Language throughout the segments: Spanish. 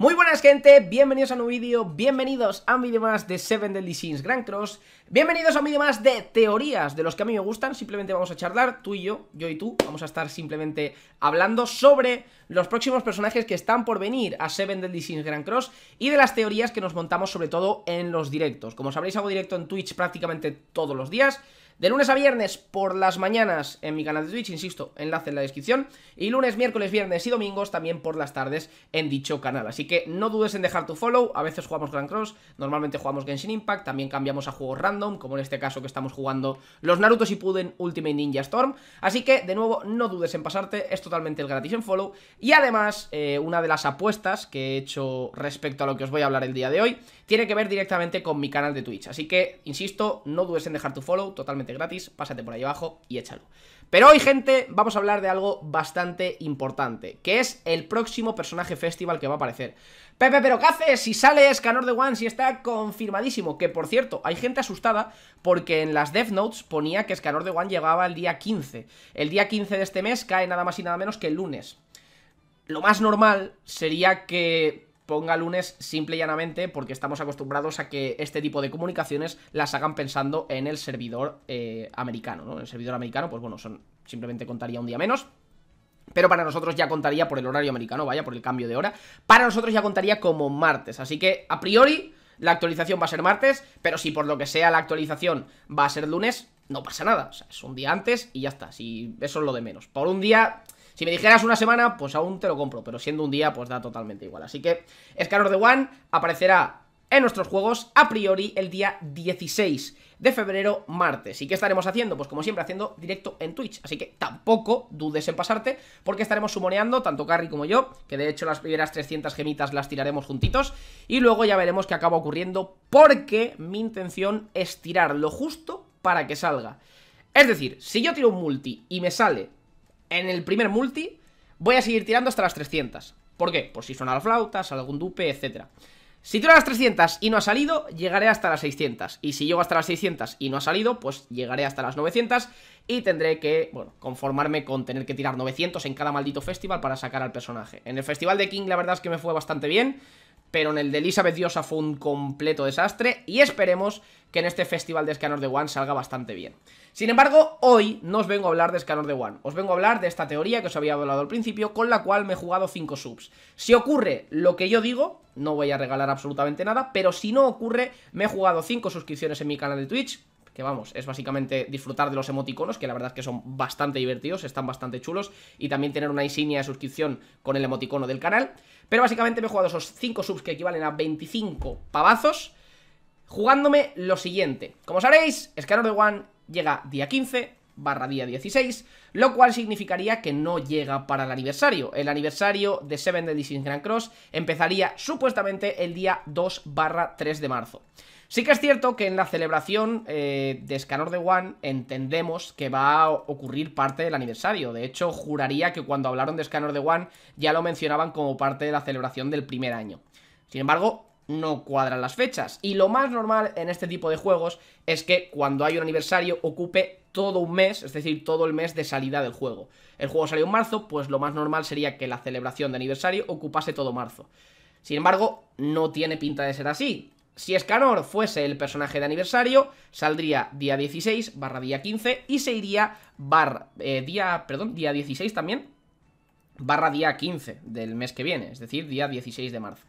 Muy buenas gente, bienvenidos a un nuevo vídeo, bienvenidos a un vídeo más de Seven Deadly Sins Grand Cross Bienvenidos a un vídeo más de teorías, de los que a mí me gustan, simplemente vamos a charlar, tú y yo, yo y tú, vamos a estar simplemente hablando sobre los próximos personajes que están por venir a Seven Deadly Sins Grand Cross Y de las teorías que nos montamos sobre todo en los directos, como sabréis hago directo en Twitch prácticamente todos los días de lunes a viernes por las mañanas en mi canal de Twitch, insisto, enlace en la descripción. Y lunes, miércoles, viernes y domingos también por las tardes en dicho canal. Así que no dudes en dejar tu follow. A veces jugamos Grand Cross, normalmente jugamos Genshin Impact, también cambiamos a juegos random, como en este caso que estamos jugando los Naruto Puden Ultimate Ninja Storm. Así que, de nuevo, no dudes en pasarte, es totalmente el gratis en follow. Y además, eh, una de las apuestas que he hecho respecto a lo que os voy a hablar el día de hoy, tiene que ver directamente con mi canal de Twitch. Así que, insisto, no dudes en dejar tu follow, totalmente gratis, pásate por ahí abajo y échalo. Pero hoy, gente, vamos a hablar de algo bastante importante, que es el próximo personaje festival que va a aparecer. Pepe, pero ¿qué hace Si sale Scanor de One, si está confirmadísimo. Que, por cierto, hay gente asustada porque en las Death Notes ponía que Scanor de One llegaba el día 15. El día 15 de este mes cae nada más y nada menos que el lunes. Lo más normal sería que ponga lunes simple y llanamente porque estamos acostumbrados a que este tipo de comunicaciones las hagan pensando en el servidor eh, americano, ¿no? El servidor americano, pues bueno, son simplemente contaría un día menos. Pero para nosotros ya contaría por el horario americano, vaya, por el cambio de hora. Para nosotros ya contaría como martes. Así que, a priori, la actualización va a ser martes, pero si por lo que sea la actualización va a ser lunes, no pasa nada. O sea, es un día antes y ya está. Si eso es lo de menos. Por un día si me dijeras una semana, pues aún te lo compro, pero siendo un día, pues da totalmente igual. Así que Scanner the One aparecerá en nuestros juegos a priori el día 16 de febrero, martes. ¿Y qué estaremos haciendo? Pues como siempre, haciendo directo en Twitch. Así que tampoco dudes en pasarte, porque estaremos sumoneando, tanto Carry como yo, que de hecho las primeras 300 gemitas las tiraremos juntitos, y luego ya veremos qué acaba ocurriendo, porque mi intención es tirar lo justo para que salga. Es decir, si yo tiro un multi y me sale en el primer multi voy a seguir tirando hasta las 300. ¿Por qué? Por si son la flauta, algún dupe, etc. Si tiro a las 300 y no ha salido, llegaré hasta las 600. Y si llego hasta las 600 y no ha salido, pues llegaré hasta las 900 y tendré que, bueno, conformarme con tener que tirar 900 en cada maldito festival para sacar al personaje. En el festival de King la verdad es que me fue bastante bien pero en el de Elizabeth Diosa fue un completo desastre y esperemos que en este festival de Scanner de One salga bastante bien. Sin embargo, hoy no os vengo a hablar de Scanner de One, os vengo a hablar de esta teoría que os había hablado al principio, con la cual me he jugado 5 subs. Si ocurre lo que yo digo, no voy a regalar absolutamente nada, pero si no ocurre, me he jugado 5 suscripciones en mi canal de Twitch, vamos, es básicamente disfrutar de los emoticonos, que la verdad es que son bastante divertidos, están bastante chulos, y también tener una insignia de suscripción con el emoticono del canal. Pero básicamente me he jugado esos 5 subs que equivalen a 25 pavazos, jugándome lo siguiente. Como sabéis, Scanner de One llega día 15, barra día 16, lo cual significaría que no llega para el aniversario. El aniversario de Seven Deadly Sins Grand Cross empezaría supuestamente el día 2 barra 3 de marzo. Sí que es cierto que en la celebración eh, de Scanner de One entendemos que va a ocurrir parte del aniversario. De hecho, juraría que cuando hablaron de Scanner de One ya lo mencionaban como parte de la celebración del primer año. Sin embargo, no cuadran las fechas. Y lo más normal en este tipo de juegos es que cuando hay un aniversario ocupe todo un mes, es decir, todo el mes de salida del juego. El juego salió en marzo, pues lo más normal sería que la celebración de aniversario ocupase todo marzo. Sin embargo, no tiene pinta de ser así. Si Escanor fuese el personaje de aniversario, saldría día 16 barra día 15 y se iría eh, día, perdón, día 16 también barra día 15 del mes que viene, es decir, día 16 de marzo.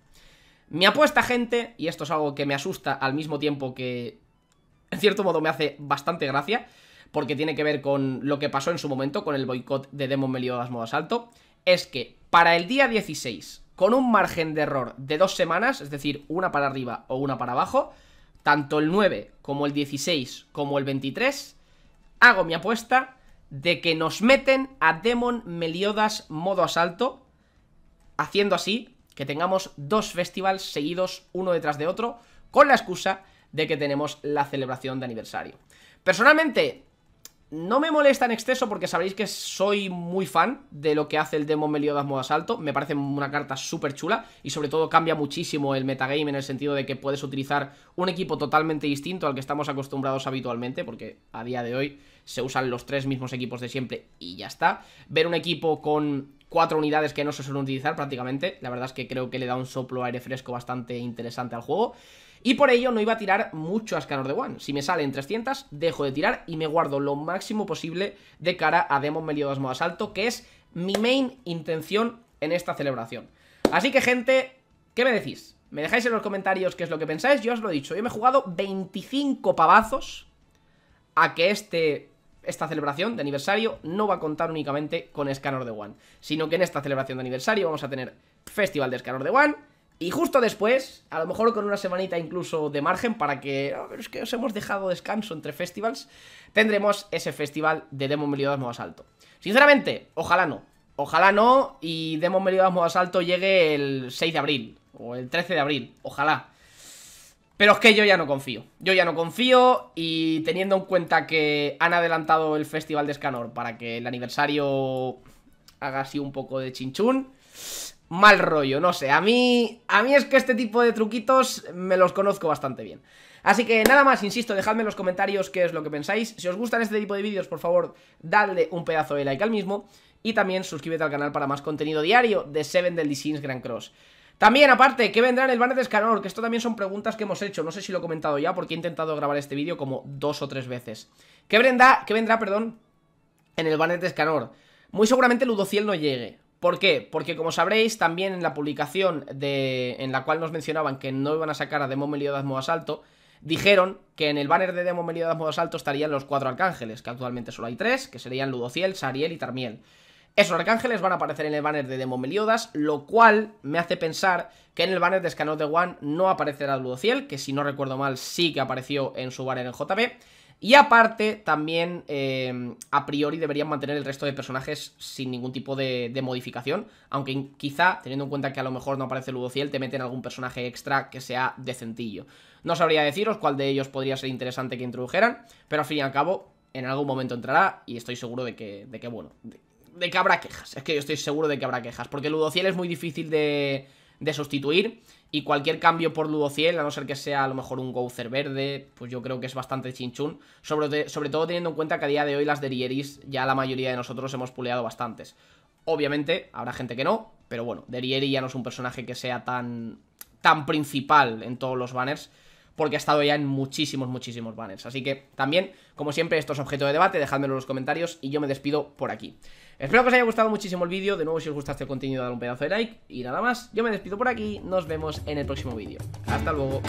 Mi apuesta, gente, y esto es algo que me asusta al mismo tiempo que en cierto modo me hace bastante gracia, porque tiene que ver con lo que pasó en su momento con el boicot de Demon Meliodas Modo Asalto, es que para el día 16, con un margen de error de dos semanas, es decir, una para arriba o una para abajo, tanto el 9 como el 16 como el 23, hago mi apuesta de que nos meten a Demon Meliodas Modo Asalto, haciendo así que tengamos dos festivals seguidos uno detrás de otro, con la excusa de que tenemos la celebración de aniversario. Personalmente, no me molesta en exceso porque sabréis que soy muy fan de lo que hace el demo Meliodas Modo Asalto. Me parece una carta súper chula y sobre todo cambia muchísimo el metagame en el sentido de que puedes utilizar un equipo totalmente distinto al que estamos acostumbrados habitualmente porque a día de hoy se usan los tres mismos equipos de siempre y ya está. Ver un equipo con cuatro unidades que no se suelen utilizar prácticamente. La verdad es que creo que le da un soplo aire fresco bastante interesante al juego. Y por ello no iba a tirar mucho a Scanner de One. Si me salen 300, dejo de tirar y me guardo lo máximo posible de cara a Demon Meliodas Asalto, que es mi main intención en esta celebración. Así que, gente, ¿qué me decís? Me dejáis en los comentarios qué es lo que pensáis. Yo os lo he dicho, yo me he jugado 25 pavazos a que este esta celebración de aniversario no va a contar únicamente con Scanner de One, sino que en esta celebración de aniversario vamos a tener Festival de Scanner de One, y justo después, a lo mejor con una semanita incluso de margen para que, a ah, ver, es que os hemos dejado descanso entre festivals, tendremos ese festival de Demon Meliodas Modo Asalto. Sinceramente, ojalá no. Ojalá no y Demon Meliodas Modo Asalto llegue el 6 de abril o el 13 de abril. Ojalá. Pero es que yo ya no confío, yo ya no confío y teniendo en cuenta que han adelantado el Festival de Escanor para que el aniversario haga así un poco de chinchún, mal rollo, no sé, a mí, a mí es que este tipo de truquitos me los conozco bastante bien. Así que nada más, insisto, dejadme en los comentarios qué es lo que pensáis. Si os gustan este tipo de vídeos, por favor, dadle un pedazo de like al mismo. Y también suscríbete al canal para más contenido diario de Seven del Sins Grand Cross. También, aparte, ¿qué vendrá en el banner de Escanor? Que esto también son preguntas que hemos hecho, no sé si lo he comentado ya porque he intentado grabar este vídeo como dos o tres veces. ¿Qué vendrá, vendrá perdón, en el banner de Escanor? Muy seguramente Ludociel no llegue. ¿Por qué? Porque como sabréis, también en la publicación de, en la cual nos mencionaban que no iban a sacar a Demon Meliodas Modo Asalto, dijeron que en el banner de Demon Meliodas Modo Asalto estarían los cuatro arcángeles, que actualmente solo hay tres, que serían Ludociel, Sariel y Tarmiel. Esos arcángeles van a aparecer en el banner de Demomeliodas, Meliodas, lo cual me hace pensar que en el banner de Scanot the One no aparecerá Ludociel, que si no recuerdo mal sí que apareció en su banner en JB. Y aparte, también eh, a priori deberían mantener el resto de personajes sin ningún tipo de, modificación. Aunque quizá, teniendo en cuenta que a lo mejor no aparece Ludociel, te meten algún personaje extra que sea decentillo. No sabría deciros cuál de ellos podría ser interesante que introdujeran, pero al fin y al cabo, en algún momento entrará y estoy seguro de que, de que bueno, de que habrá quejas. Es que yo estoy seguro de que habrá quejas. Porque Ludociel es muy difícil de, de sustituir. Y cualquier cambio por Ludociel, a no ser que sea a lo mejor un Gouzer verde, pues yo creo que es bastante chinchún. Sobre, sobre todo teniendo en cuenta que a día de hoy las Derieris ya la mayoría de nosotros hemos puleado bastantes. Obviamente, habrá gente que no, pero bueno, Derieri ya no es un personaje que sea tan, tan principal en todos los banners porque ha estado ya en muchísimos, muchísimos banners. Así que también, como siempre, esto es objeto de debate, dejádmelo en los comentarios y yo me despido por aquí. Espero que os haya gustado muchísimo el vídeo, de nuevo si os gusta este contenido dadle un pedazo de like y nada más, yo me despido por aquí, nos vemos en el próximo vídeo. Hasta luego.